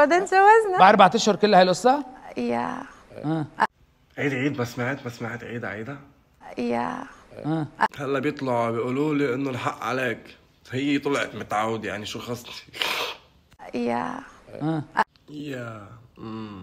بعدين انسى بعد اربع اشهر كلها القصه؟ يا آه. عيد عيد ما سمعت ما سمعت عيد عيدة يا آه. هلا بيطلعوا بيقولوا لي انه الحق عليك هي طلعت متعود يعني شو خصني يا يا